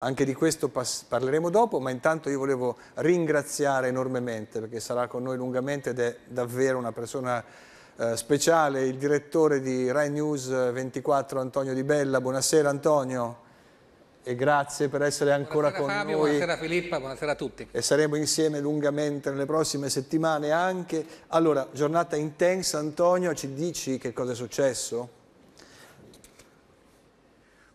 Anche di questo parleremo dopo, ma intanto io volevo ringraziare enormemente perché sarà con noi lungamente ed è davvero una persona eh, speciale, il direttore di Rai News 24 eh, Antonio Di Bella. Buonasera Antonio e grazie per essere ancora buonasera con Fabio, noi. Buonasera Filippa, buonasera a tutti. E saremo insieme lungamente nelle prossime settimane anche. Allora, giornata intensa Antonio, ci dici che cosa è successo?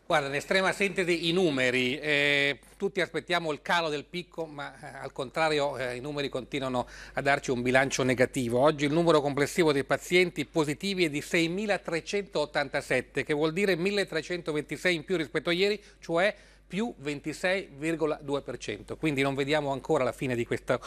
Guarda, in estrema sintesi i numeri, eh, tutti aspettiamo il calo del picco, ma eh, al contrario eh, i numeri continuano a darci un bilancio negativo. Oggi il numero complessivo dei pazienti positivi è di 6.387, che vuol dire 1.326 in più rispetto a ieri, cioè più 26,2%. Quindi non vediamo ancora la fine di questa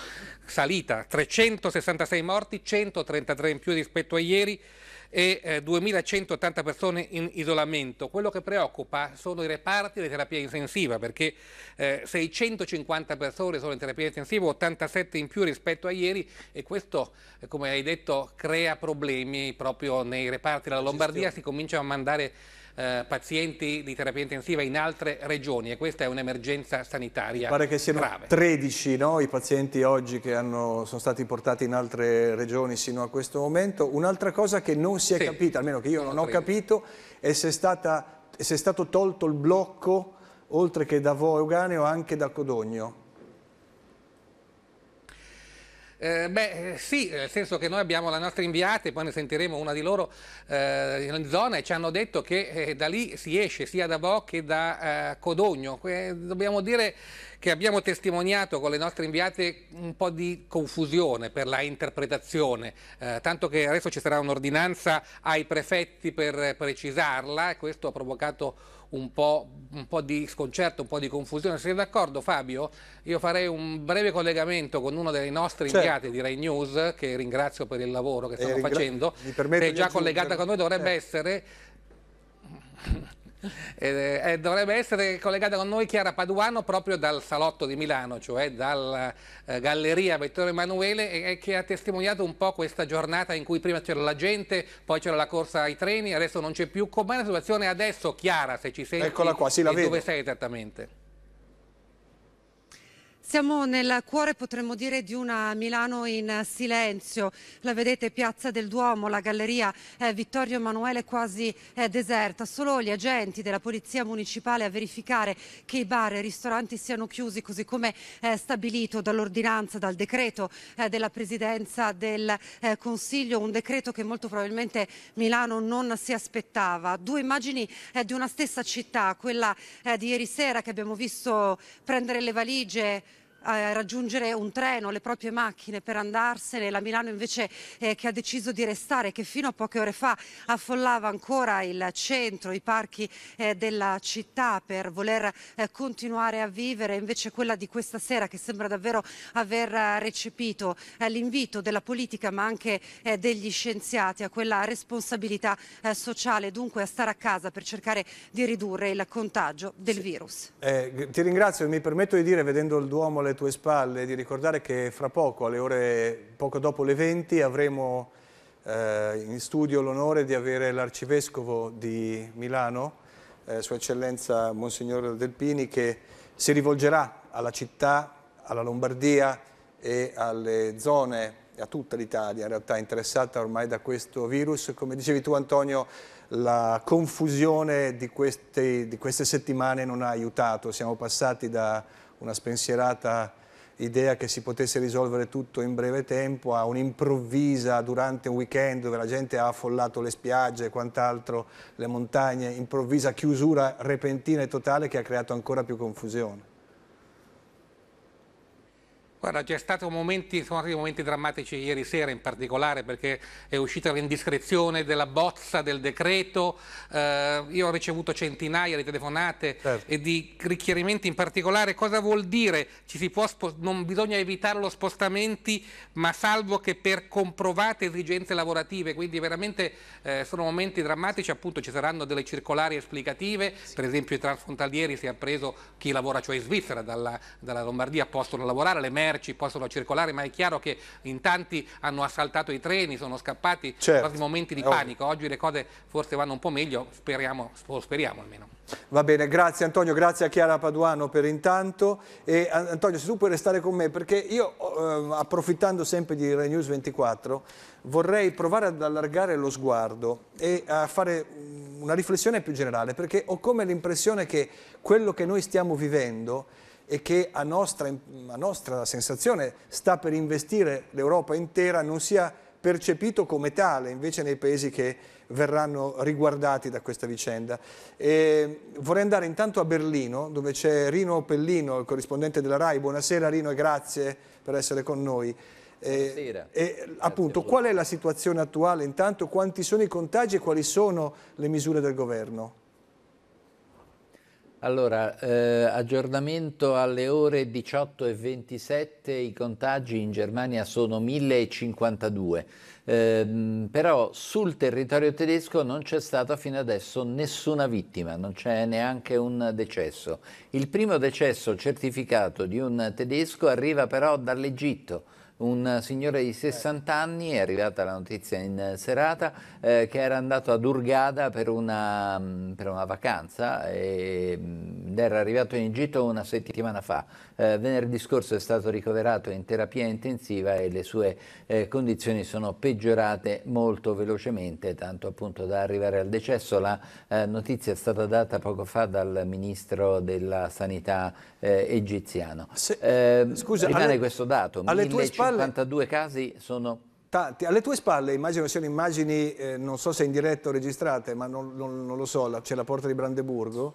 salita. 366 morti, 133 in più rispetto a ieri e eh, 2180 persone in isolamento. Quello che preoccupa sono i reparti di terapia intensiva perché eh, 650 persone sono in terapia intensiva, 87 in più rispetto a ieri e questo, eh, come hai detto, crea problemi proprio nei reparti della Lombardia. Si cominciano a mandare eh, pazienti di terapia intensiva in altre regioni e questa è un'emergenza sanitaria Mi pare che siano grave. 13 no, i pazienti oggi che hanno, sono stati portati in altre regioni sino a questo momento. Un'altra cosa che non si è sì, capita, almeno che io non ho capito, è se è, stata, se è stato tolto il blocco oltre che da Voeuganeo anche da Codogno. Eh, beh, eh, sì, nel senso che noi abbiamo la nostra inviata e poi ne sentiremo una di loro eh, in zona e ci hanno detto che eh, da lì si esce sia da Bo che da eh, Codogno. dobbiamo dire che abbiamo testimoniato con le nostre inviate un po' di confusione per la interpretazione, eh, tanto che adesso ci sarà un'ordinanza ai prefetti per precisarla e questo ha provocato un po', un po', di sconcerto, un po' di confusione. Siete d'accordo Fabio? Io farei un breve collegamento con uno dei nostri certo. inviati di Rai News, che ringrazio per il lavoro che eh, stanno facendo, che è già collegata con noi, dovrebbe eh. essere eh, eh, dovrebbe essere collegata con noi Chiara Paduano proprio dal Salotto di Milano, cioè dalla eh, Galleria Vettore Emanuele e, e, che ha testimoniato un po' questa giornata in cui prima c'era la gente, poi c'era la corsa ai treni, adesso non c'è più. Com'è la situazione adesso Chiara, se ci senti Eccola qua, sì, la vedo. dove sei esattamente? Siamo nel cuore, potremmo dire, di una Milano in silenzio. La vedete, Piazza del Duomo, la galleria eh, Vittorio Emanuele quasi eh, deserta. Solo gli agenti della Polizia Municipale a verificare che i bar e i ristoranti siano chiusi, così come eh, stabilito dall'ordinanza, dal decreto eh, della Presidenza del eh, Consiglio, un decreto che molto probabilmente Milano non si aspettava. Due immagini eh, di una stessa città, quella di ieri sera che abbiamo visto prendere le valigie raggiungere un treno, le proprie macchine per andarsene, la Milano invece eh, che ha deciso di restare, che fino a poche ore fa affollava ancora il centro, i parchi eh, della città per voler eh, continuare a vivere, invece quella di questa sera che sembra davvero aver eh, recepito eh, l'invito della politica ma anche degli scienziati a quella responsabilità sociale, dunque a stare a casa per cercare di ridurre il contagio del sì. virus. ti ringrazio, mi permetto di dire vedendo il Duomo le tue spalle di ricordare che fra poco, alle ore poco dopo le 20, avremo eh, in studio l'onore di avere l'arcivescovo di Milano, eh, Sua Eccellenza Monsignor Delpini, che si rivolgerà alla città, alla Lombardia e alle zone a tutta l'Italia in realtà interessata ormai da questo virus. Come dicevi tu Antonio, la confusione di queste, di queste settimane non ha aiutato, siamo passati da una spensierata idea che si potesse risolvere tutto in breve tempo a un'improvvisa durante un weekend dove la gente ha affollato le spiagge e quant'altro, le montagne, improvvisa chiusura repentina e totale che ha creato ancora più confusione. Guarda, c'è stato momenti, sono stati momenti drammatici ieri sera in particolare perché è uscita l'indiscrezione della bozza del decreto, eh, io ho ricevuto centinaia di telefonate certo. e di richiarimenti in particolare, cosa vuol dire? non bisogna evitare lo spostamenti ma salvo che per comprovate esigenze lavorative, quindi veramente eh, sono momenti drammatici, appunto ci saranno delle circolari esplicative, sì. per esempio i transfrontalieri si è preso chi lavora cioè in Svizzera dalla, dalla Lombardia possono lavorare, le mere merci possono circolare, ma è chiaro che in tanti hanno assaltato i treni, sono scappati, certo. sono momenti di panico. Oggi le cose forse vanno un po' meglio, speriamo, speriamo almeno. Va bene, grazie Antonio, grazie a Chiara Paduano per intanto. E Antonio, se tu puoi restare con me, perché io, eh, approfittando sempre di Rai News 24, vorrei provare ad allargare lo sguardo e a fare una riflessione più generale, perché ho come l'impressione che quello che noi stiamo vivendo e che a nostra, a nostra sensazione sta per investire l'Europa intera non sia percepito come tale invece nei paesi che verranno riguardati da questa vicenda. E vorrei andare intanto a Berlino dove c'è Rino Pellino, il corrispondente della RAI. Buonasera Rino e grazie per essere con noi. Buonasera. E, e appunto, qual è la situazione attuale intanto? Quanti sono i contagi e quali sono le misure del governo? Allora, eh, aggiornamento alle ore 18.27, i contagi in Germania sono 1052, eh, però sul territorio tedesco non c'è stata fino adesso nessuna vittima, non c'è neanche un decesso. Il primo decesso certificato di un tedesco arriva però dall'Egitto, un signore di 60 anni, è arrivata la notizia in serata, eh, che era andato ad Urgada per una, mm, per una vacanza ed mm, era arrivato in Egitto una settimana fa. Eh, venerdì scorso è stato ricoverato in terapia intensiva e le sue eh, condizioni sono peggiorate molto velocemente, tanto appunto da arrivare al decesso. La eh, notizia è stata data poco fa dal ministro della sanità eh, egiziano. Se, eh, scusa, rimane alle, questo dato. Alle 1100 spalle... 52 casi sono... Tanti. Alle tue spalle immagino siano immagini, eh, non so se in diretta o registrate, ma non, non, non lo so, c'è la porta di Brandeburgo.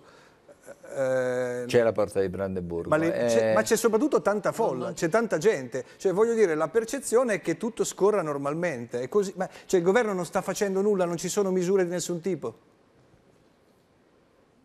Eh, c'è la porta di Brandeburgo. Ma, eh... c'è soprattutto tanta folla, no, c'è tanta gente. Cioè, voglio dire, la percezione è che tutto scorra normalmente. Così, ma, cioè, il governo non sta facendo nulla, non ci sono misure di nessun tipo.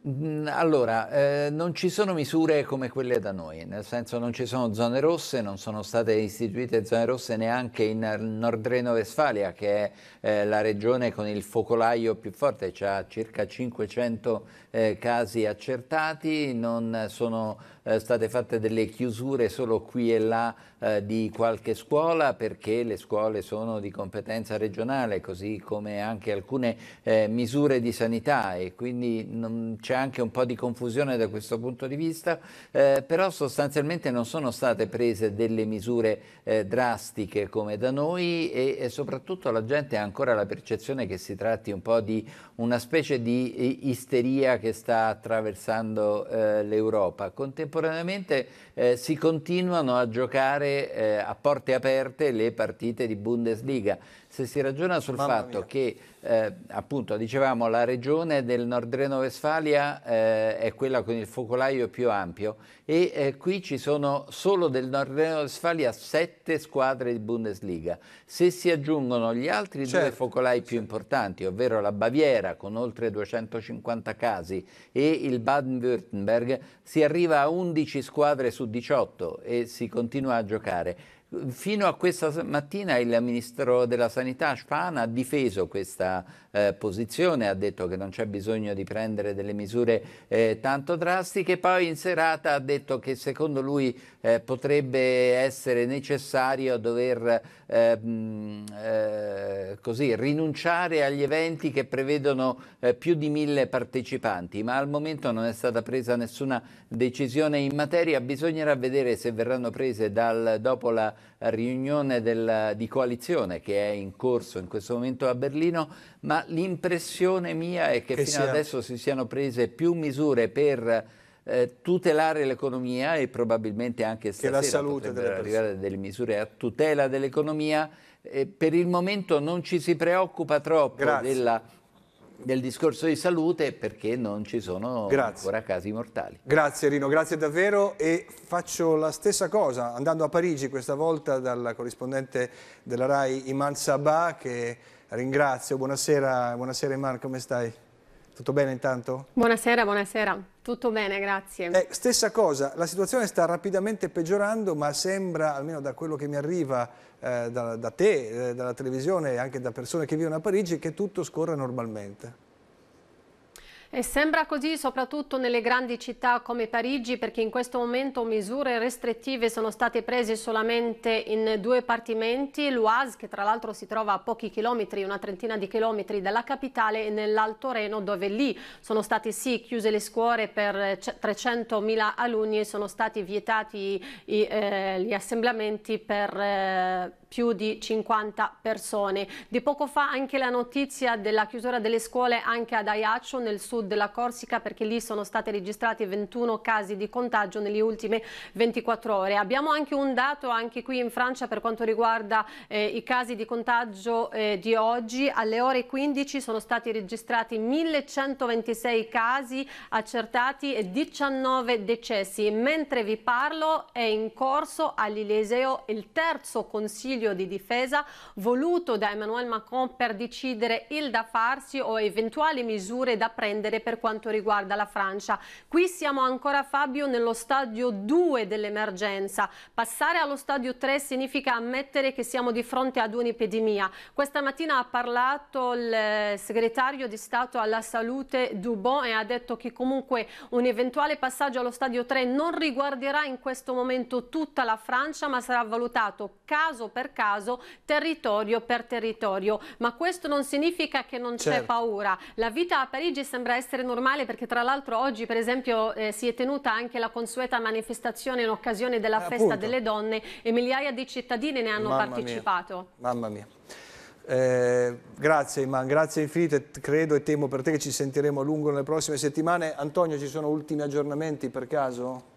Allora, eh, non ci sono misure come quelle da noi, nel senso non ci sono zone rosse, non sono state istituite zone rosse neanche in Nordreno-Vestfalia, che è eh, la regione con il focolaio più forte, ha circa 500 eh, casi accertati, non sono eh, state fatte delle chiusure solo qui e là eh, di qualche scuola perché le scuole sono di competenza regionale, così come anche alcune eh, misure di sanità e quindi c'è anche un po' di confusione da questo punto di vista, eh, però sostanzialmente non sono state prese delle misure eh, drastiche come da noi e, e soprattutto la gente ha ancora la percezione che si tratti un po' di una specie di eh, isteria che sta attraversando l'Europa. Contemporaneamente contemporaneamente eh, si continuano a giocare eh, a porte aperte le partite di Bundesliga. Se si ragiona sul Mamma fatto mia. che, eh, appunto, dicevamo, la regione del Nord Reno-Vestfalia eh, è quella con il focolaio più ampio e eh, qui ci sono solo del Nord Reno-Vestfalia sette squadre di Bundesliga. Se si aggiungono gli altri certo. due focolai più importanti, ovvero la Baviera con oltre 250 casi e il Baden-Württemberg, si arriva a un 11 squadre su 18 e si continua a giocare. Fino a questa mattina il ministro della Sanità Spana ha difeso questa eh, posizione, ha detto che non c'è bisogno di prendere delle misure eh, tanto drastiche, poi in serata ha detto che secondo lui eh, potrebbe essere necessario dover eh, mh, eh, così, rinunciare agli eventi che prevedono eh, più di mille partecipanti, ma al momento non è stata presa nessuna decisione in materia, bisognerà vedere se verranno prese dal, dopo la riunione del, di coalizione che è in corso in questo momento a Berlino, ma l'impressione mia è che, che fino sia... adesso si siano prese più misure per eh, tutelare l'economia e probabilmente anche stasera la salute potrebbero arrivare delle misure a tutela dell'economia. Eh, per il momento non ci si preoccupa troppo della, del discorso di salute perché non ci sono grazie. ancora casi mortali. Grazie Rino, grazie davvero e faccio la stessa cosa andando a Parigi questa volta dal corrispondente della RAI Iman Sabah che ringrazio. Buonasera, buonasera Iman, come stai? Tutto bene intanto? Buonasera, buonasera. Tutto bene, grazie. Eh, stessa cosa, la situazione sta rapidamente peggiorando, ma sembra, almeno da quello che mi arriva eh, da, da, te, eh, dalla televisione e anche da persone che vivono a Parigi, che tutto scorra normalmente. E sembra così soprattutto nelle grandi città come Parigi perché in questo momento misure restrittive sono state prese solamente in due partimenti, l'Oise che tra l'altro si trova a pochi chilometri, una trentina di chilometri dalla capitale e nell'Alto Reno dove lì sono state sì chiuse le scuole per 300.000 alunni e sono stati vietati i, eh, gli assemblamenti per... Eh, più di 50 persone. Di poco fa anche la notizia della chiusura delle scuole anche ad Ajaccio nel sud sud della Corsica perché lì sono stati registrati 21 casi di contagio nelle ultime 24 ore. Abbiamo anche un dato anche qui in Francia per quanto riguarda eh, i casi di contagio eh, di oggi. Alle ore 15 sono stati registrati 1126 casi accertati e 19 decessi. Mentre vi parlo è in corso all'Ileseo il terzo consiglio di difesa voluto da Emmanuel Macron per decidere il da farsi o eventuali misure da prendere vedere per quanto riguarda la Francia. Qui siamo ancora Fabio nello stadio 2 dell'emergenza. Passare allo stadio 3 significa ammettere che siamo di fronte ad un'epidemia. Questa mattina ha parlato il eh, segretario di Stato alla Salute Dubon e ha detto che comunque un eventuale passaggio allo stadio 3 non riguarderà in questo momento tutta la Francia ma sarà valutato caso per caso, territorio per territorio. Ma questo non significa che non c'è certo. paura. La vita a Parigi sembra essere normale perché tra l'altro oggi per esempio eh, si è tenuta anche la consueta manifestazione in occasione della eh, festa delle donne e migliaia di cittadine ne hanno Mamma partecipato. Mia. Mamma mia. Eh, grazie Iman, grazie infinite, credo e temo per te che ci sentiremo a lungo nelle prossime settimane. Antonio, ci sono ultimi aggiornamenti per caso?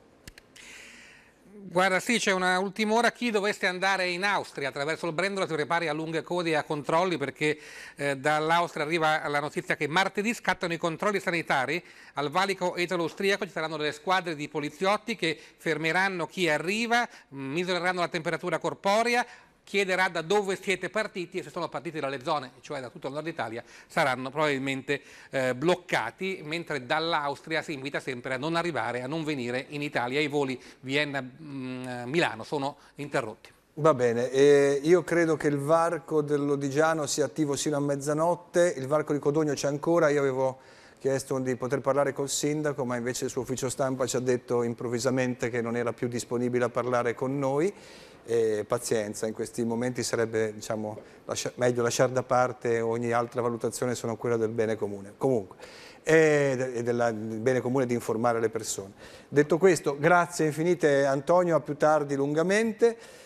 Guarda, sì, c'è una ultima ora. Chi dovesse andare in Austria attraverso il Brendola si prepari a lunghe code e a controlli perché eh, dall'Austria arriva la notizia che martedì scattano i controlli sanitari. Al valico italo-austriaco ci saranno delle squadre di poliziotti che fermeranno chi arriva, mm, misureranno la temperatura corporea, chiederà da dove siete partiti e se sono partiti dalle zone, cioè da tutto il nord Italia, saranno probabilmente eh, bloccati, mentre dall'Austria si invita sempre a non arrivare, a non venire in Italia. I voli Vienna-Milano mm, sono interrotti. Va bene, eh, io credo che il varco dell'Odigiano sia attivo sino a mezzanotte, il varco di Codogno c'è ancora, io avevo chiesto di poter parlare col sindaco, ma invece il suo ufficio stampa ci ha detto improvvisamente che non era più disponibile a parlare con noi e pazienza. In questi momenti sarebbe diciamo, lascia, meglio lasciare da parte ogni altra valutazione se non quella del bene comune. Comunque, e del bene comune di informare le persone. Detto questo, grazie infinite Antonio, a più tardi lungamente.